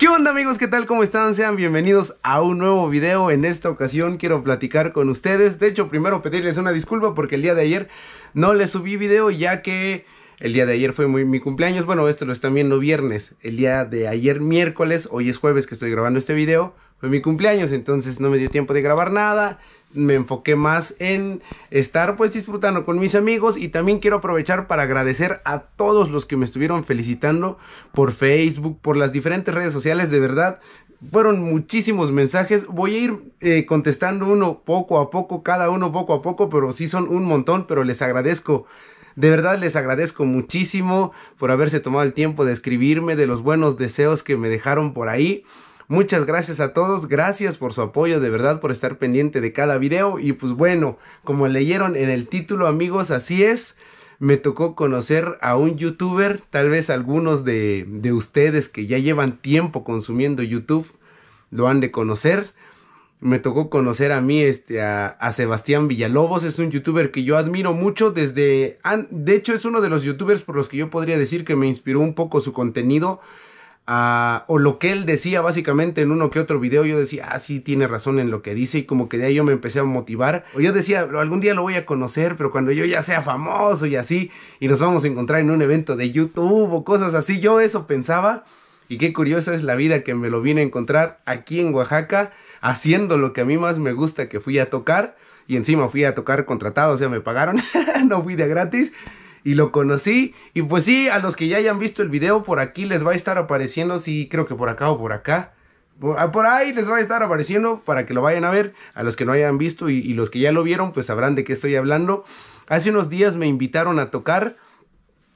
¿Qué onda amigos? ¿Qué tal? ¿Cómo están? Sean bienvenidos a un nuevo video. En esta ocasión quiero platicar con ustedes. De hecho, primero pedirles una disculpa porque el día de ayer no les subí video ya que el día de ayer fue mi cumpleaños. Bueno, esto lo están viendo viernes. El día de ayer miércoles, hoy es jueves que estoy grabando este video, fue mi cumpleaños. Entonces no me dio tiempo de grabar nada me enfoqué más en estar pues disfrutando con mis amigos y también quiero aprovechar para agradecer a todos los que me estuvieron felicitando por Facebook, por las diferentes redes sociales, de verdad. Fueron muchísimos mensajes, voy a ir eh, contestando uno poco a poco, cada uno poco a poco, pero sí son un montón, pero les agradezco. De verdad les agradezco muchísimo por haberse tomado el tiempo de escribirme, de los buenos deseos que me dejaron por ahí. Muchas gracias a todos, gracias por su apoyo, de verdad, por estar pendiente de cada video. Y pues bueno, como leyeron en el título, amigos, así es. Me tocó conocer a un youtuber, tal vez algunos de, ustedes que ya llevan tiempo consumiendo YouTube lo han de conocer me tocó conocer a mí este, a, a, Sebastián Villalobos, es un youtuber que yo admiro mucho desde, de hecho es uno de los youtubers por los que yo podría decir que me inspiró un poco su contenido, o lo que él decía básicamente en uno que otro video, yo decía, ah, sí, tiene razón en lo que dice y como que de ahí yo me empecé a motivar. O yo decía, algún día lo voy a conocer, pero cuando yo ya sea famoso y así, y nos vamos a encontrar en un evento de YouTube o cosas así, yo eso pensaba. Y qué curiosa es la vida que me lo vine a encontrar aquí en Oaxaca, haciendo lo que a mí más me gusta, que fui a tocar. Y encima fui a tocar contratado, o sea, me pagaron, no fui de gratis y lo conocí. Y pues sí, a los que ya hayan visto el video, por aquí les va a estar apareciendo, sí, creo que por acá o por acá. Por, ah, ahí les va a estar apareciendo para que lo vayan a ver. A los que no hayan visto y, los que ya lo vieron, pues sabrán de qué estoy hablando. Hace unos días me invitaron a tocar.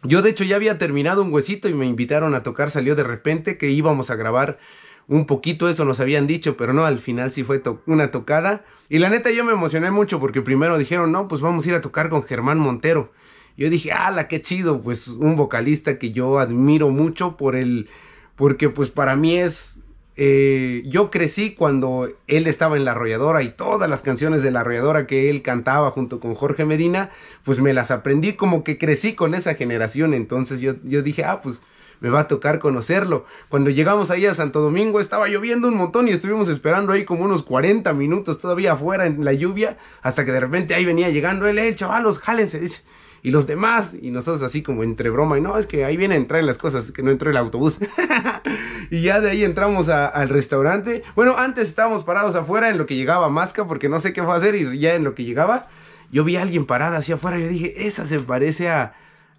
Yo de hecho ya había terminado un huesito y me invitaron a tocar. Salió de repente que íbamos a grabar un poquito eso nos habían dicho, pero no, al final sí fue una tocada. Y la neta yo me emocioné mucho porque primero dijeron, no, pues vamos a ir a tocar con Germán Montero. Yo dije, ala, qué chido, pues un vocalista que yo admiro mucho por el, porque pues para mí es, eh, yo crecí cuando él estaba en la arrolladora y todas las canciones de la arrolladora que él cantaba junto con Jorge Medina, pues me las aprendí como que crecí con esa generación, entonces yo, yo dije, ah, pues me va a tocar conocerlo. Cuando llegamos ahí a Santo Domingo estaba lloviendo un montón y estuvimos esperando ahí como unos 40 minutos todavía afuera en la lluvia, hasta que de repente ahí venía llegando él, el eh, chavalos, jálense, dice y los demás, y nosotros así como entre broma, y no, es que ahí viene a entrar en las cosas, que no entró el autobús. y ya de ahí entramos al restaurante. Bueno, antes estábamos parados afuera en lo que llegaba Masca, porque no sé qué fue a hacer, y ya en lo que llegaba, yo vi a alguien parada así afuera, y yo dije, esa se parece a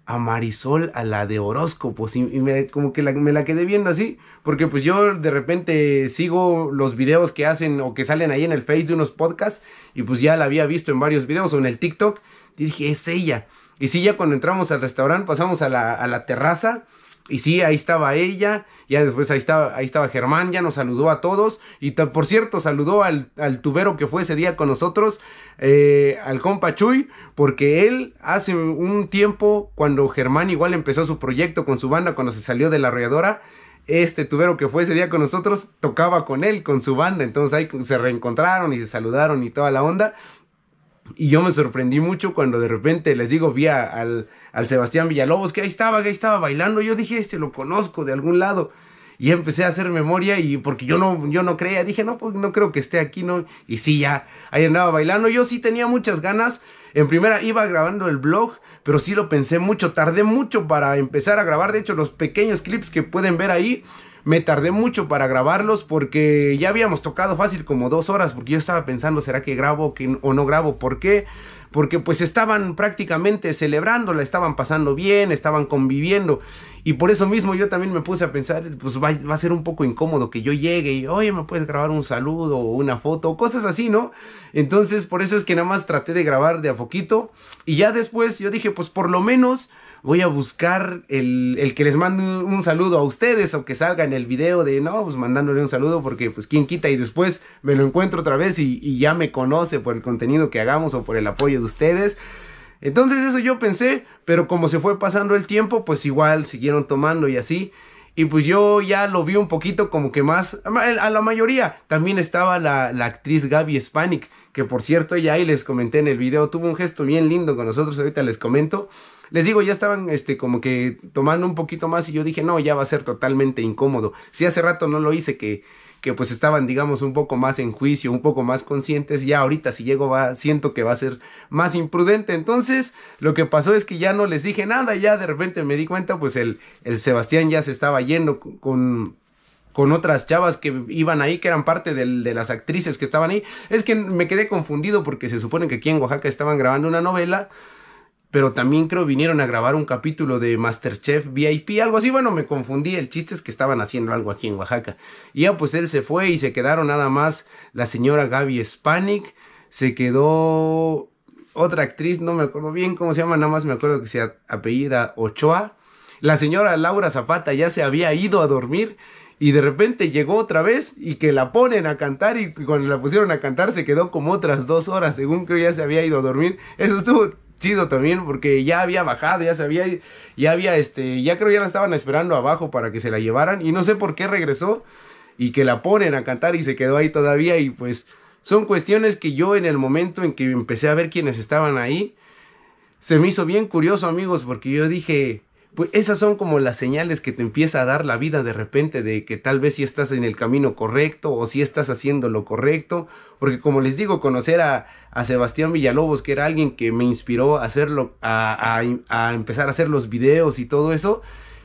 a Marisol, a la de horóscopos. Y, me, como que me la quedé viendo así. Porque pues yo de repente sigo los videos que hacen o que salen ahí en el Face de unos podcasts. Y pues ya la había visto en varios videos o en el TikTok. Y dije, es ella. Y sí, ya cuando entramos al restaurante, pasamos a la, terraza. Y sí, ahí estaba ella, ya después ahí estaba, ahí estaba Germán, ya nos saludó a todos. Y por cierto, saludó al, tubero que fue ese día con nosotros, eh, al compa Chuy, porque él hace un tiempo, cuando Germán igual empezó su proyecto con su banda, cuando se salió de la arrolladora, este tubero que fue ese día con nosotros tocaba con él, con su banda. Entonces ahí se reencontraron y se saludaron y toda la onda. Y yo me sorprendí mucho cuando de repente, les digo, vi al, al, Sebastián Villalobos, que ahí estaba, que ahí estaba bailando. Yo dije, este lo conozco de algún lado. Y empecé a hacer memoria y porque yo no, yo no creía, dije, no, pues no creo que esté aquí, ¿no? Y sí, ya, ahí andaba bailando. Yo sí tenía muchas ganas. En primera iba grabando el blog, pero sí lo pensé mucho, tardé mucho para empezar a grabar. De hecho, los pequeños clips que pueden ver ahí me tardé mucho para grabarlos porque ya habíamos tocado fácil como dos horas porque yo estaba pensando, ¿será que grabo o no grabo? ¿Por qué? Porque pues estaban prácticamente celebrando, la estaban pasando bien, estaban conviviendo. Y por eso mismo yo también me puse a pensar, pues va, a ser un poco incómodo que yo llegue y, oye, me puedes grabar un saludo o una foto o cosas así, ¿no? Entonces por eso es que nada más traté de grabar de a poquito. Y ya después yo dije, pues por lo menos voy a buscar el, que les mande un, saludo a ustedes o que salga en el video de, no, pues mandándole un saludo porque pues quién quita y después me lo encuentro otra vez y, ya me conoce por el contenido que hagamos o por el apoyo de ustedes. Entonces eso yo pensé, pero como se fue pasando el tiempo, pues igual siguieron tomando y así. Y pues yo ya lo vi un poquito como que más a la mayoría. También estaba la, la actriz Gaby Spanik, que por cierto ya ahí les comenté en el video, tuvo un gesto bien lindo con nosotros, ahorita les comento. Les digo, ya estaban este, como que tomando un poquito más y yo dije, no, ya va a ser totalmente incómodo. Si hace rato no lo hice, que, que pues estaban, digamos, un poco más en juicio, un poco más conscientes, ya ahorita si llego va, siento que va a ser más imprudente. Entonces, lo que pasó es que ya no les dije nada, ya de repente me di cuenta, pues el, el Sebastián ya se estaba yendo con con otras chavas que iban ahí, que eran parte del, de las actrices que estaban ahí. Es que me quedé confundido porque se supone que aquí en Oaxaca estaban grabando una novela, pero también creo vinieron a grabar un capítulo de Masterchef VIP, algo así, bueno, me confundí, el chiste es que estaban haciendo algo aquí en Oaxaca. Y ya pues él se fue y se quedaron nada más la señora Gaby Spanik, se quedó otra actriz, no me acuerdo bien cómo se llama, nada más me acuerdo que sea apellida Ochoa. La señora Laura Zapata ya se había ido a dormir y de repente llegó otra vez y que la ponen a cantar y cuando la pusieron a cantar se quedó como otras dos horas, según creo ya se había ido a dormir. Eso estuvo chido también porque ya había bajado, ya sabía, ya había este, ya creo ya la estaban esperando abajo para que se la llevaran y no sé por qué regresó y que la ponen a cantar y se quedó ahí todavía y pues son cuestiones que yo en el momento en que empecé a ver quienes estaban ahí se me hizo bien curioso amigos porque yo dije pues esas son como las señales que te empieza a dar la vida de repente de que tal vez si estás en el camino correcto o si estás haciendo lo correcto, porque como les digo, conocer a, a, Sebastián Villalobos, que era alguien que me inspiró a hacerlo, a, a, a empezar a hacer los videos y todo eso,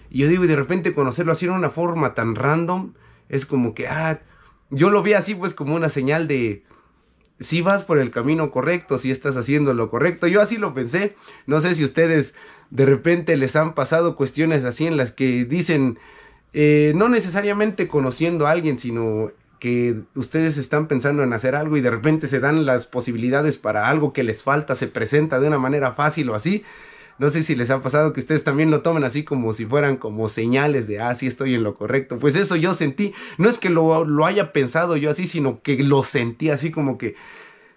y yo digo, y de repente conocerlo así en una forma tan random, es como que, ah, yo lo vi así pues como una señal de, si vas por el camino correcto, si estás haciendo lo correcto. Yo así lo pensé. No sé si ustedes de repente les han pasado cuestiones así en las que dicen, eh, no necesariamente conociendo a alguien, sino que ustedes están pensando en hacer algo y de repente se dan las posibilidades para algo que les falta, se presenta de una manera fácil o así. No sé si les ha pasado que ustedes también lo tomen así como si fueran como señales de, ah, sí estoy en lo correcto. Pues eso yo sentí, no es que lo, haya pensado yo así, sino que lo sentí así como que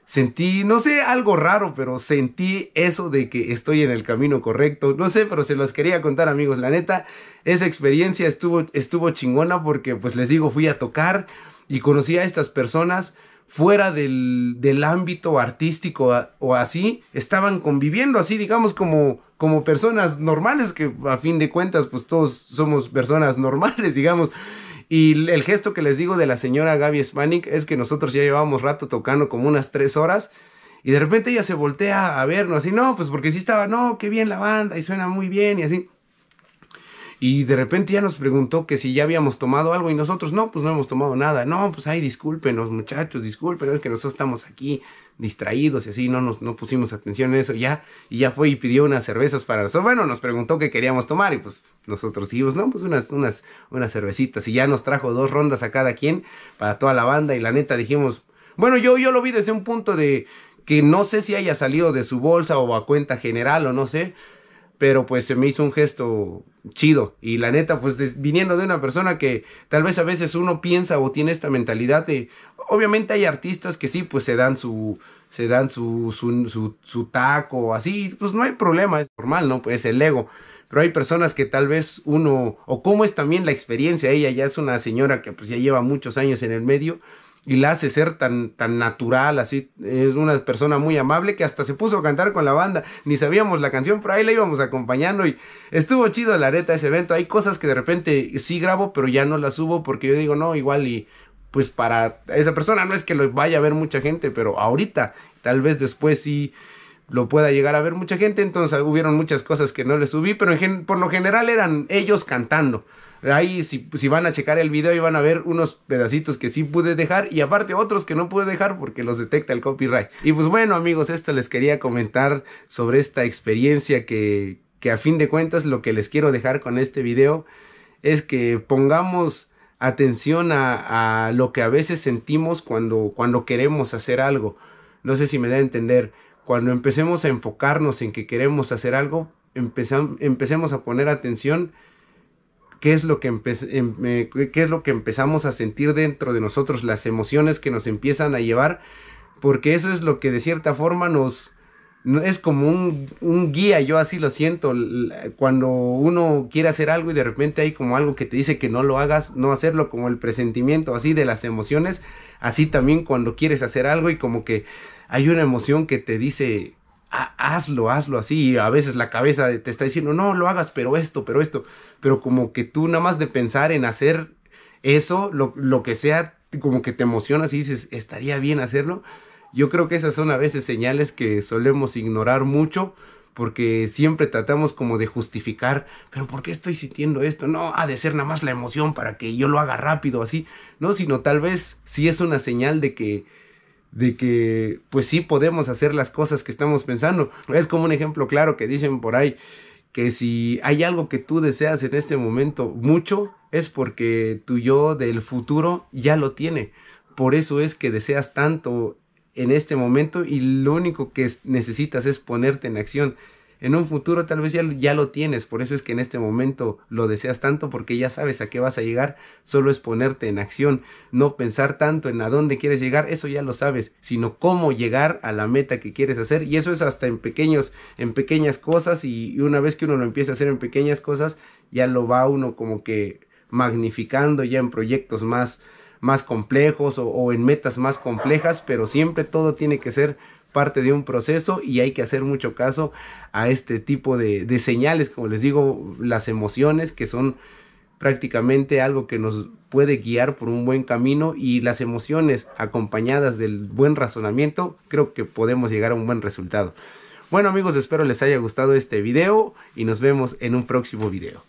sentí, no sé, algo raro, pero sentí eso de que estoy en el camino correcto. No sé, pero se los quería contar, amigos. La neta, esa experiencia estuvo, estuvo chingona porque, pues les digo, fui a tocar y conocí a estas personas fuera del, ámbito artístico o así, estaban conviviendo así, digamos, como, como personas normales, que a fin de cuentas, pues todos somos personas normales, digamos. Y el gesto que les digo de la señora Gaby Spanik es que nosotros ya llevábamos rato tocando como unas tres horas. Y de repente ella se voltea a vernos, y no, pues porque sí estaba, no, qué bien la banda, y suena muy bien, y así. Y de repente ya nos preguntó que si ya habíamos tomado algo y nosotros no, pues no hemos tomado nada. No, pues ay, discúlpenos muchachos, disculpen, es que nosotros estamos aquí distraídos y así, no nos no pusimos atención en eso ya. Y ya fue y pidió unas cervezas para nosotros. Bueno, nos preguntó qué queríamos tomar y pues nosotros dijimos, no, pues unas, unas, unas cervecitas. Y ya nos trajo dos rondas a cada quien para toda la banda y la neta dijimos, bueno, yo, yo lo vi desde un punto de que no sé si haya salido de su bolsa o a cuenta general o no sé pero pues se me hizo un gesto chido. Y la neta, pues viniendo de una persona que tal vez a veces uno piensa o tiene esta mentalidad de, obviamente hay artistas que sí, pues se dan su, se dan su, su, taco, así, pues no hay problema, es normal, ¿no? Pues el ego. Pero hay personas que tal vez uno, o cómo es también la experiencia, ella ya es una señora que pues ya lleva muchos años en el medio, y la hace ser tan, tan natural, así. Es una persona muy amable que hasta se puso a cantar con la banda. Ni sabíamos la canción, pero ahí la íbamos acompañando y estuvo chido la areta ese evento. Hay cosas que de repente sí grabo, pero ya no las subo porque yo digo, no, igual y pues para esa persona no es que lo vaya a ver mucha gente, pero ahorita, tal vez después sí lo pueda llegar a ver mucha gente. Entonces hubieron muchas cosas que no le subí, pero por lo general eran ellos cantando. Ahí si, si van a checar el video y van a ver unos pedacitos que sí pude dejar y aparte otros que no pude dejar porque los detecta el copyright. Y pues bueno amigos, esto les quería comentar sobre esta experiencia que, que a fin de cuentas lo que les quiero dejar con este video es que pongamos atención a, a, lo que a veces sentimos cuando, cuando queremos hacer algo. No sé si me da a entender. Cuando empecemos a enfocarnos en que queremos hacer algo, empecemos a poner atención qué es lo que, em, eh, es lo que empezamos a sentir dentro de nosotros, las emociones que nos empiezan a llevar, porque eso es lo que de cierta forma nos... Es como un, un guía, yo así lo siento, cuando uno quiere hacer algo y de repente hay como algo que te dice que no lo hagas, no hacerlo, como el presentimiento así de las emociones, así también cuando quieres hacer algo y como que hay una emoción que te dice Ah, hazlo, hazlo así. a veces la cabeza te está diciendo, no, lo hagas, pero esto, pero esto. Pero como que tú nada más de pensar en hacer eso, lo, lo que sea, como que te emocionas y dices, estaría bien hacerlo. Yo creo que esas son a veces señales que solemos ignorar mucho porque siempre tratamos como de justificar, pero ¿por qué estoy sintiendo esto? No, ha de ser nada más la emoción para que yo lo haga rápido así, no, sino tal vez sí es una señal de que de que pues sí podemos hacer las cosas que estamos pensando. Es como un ejemplo claro que dicen por ahí que si hay algo que tú deseas en este momento mucho es porque tu yo del futuro ya lo tiene. Por eso es que deseas tanto en este momento y lo único que necesitas es ponerte en acción en un futuro tal vez ya, lo tienes, por eso es que en este momento lo deseas tanto porque ya sabes a qué vas a llegar, solo es ponerte en acción, no pensar tanto en a dónde quieres llegar, eso ya lo sabes, sino cómo llegar a la meta que quieres hacer y eso es hasta en pequeños, en pequeñas cosas y, una vez que uno lo empieza a hacer en pequeñas cosas, ya lo va uno como que magnificando ya en proyectos más, más complejos o en metas más complejas, pero siempre todo tiene que ser parte de un proceso y hay que hacer mucho caso a este tipo de, señales, como les digo, las emociones que son prácticamente algo que nos puede guiar por un buen camino y las emociones acompañadas del buen razonamiento, creo que podemos llegar a un buen resultado. Bueno amigos, espero les haya gustado este video y nos vemos en un próximo video.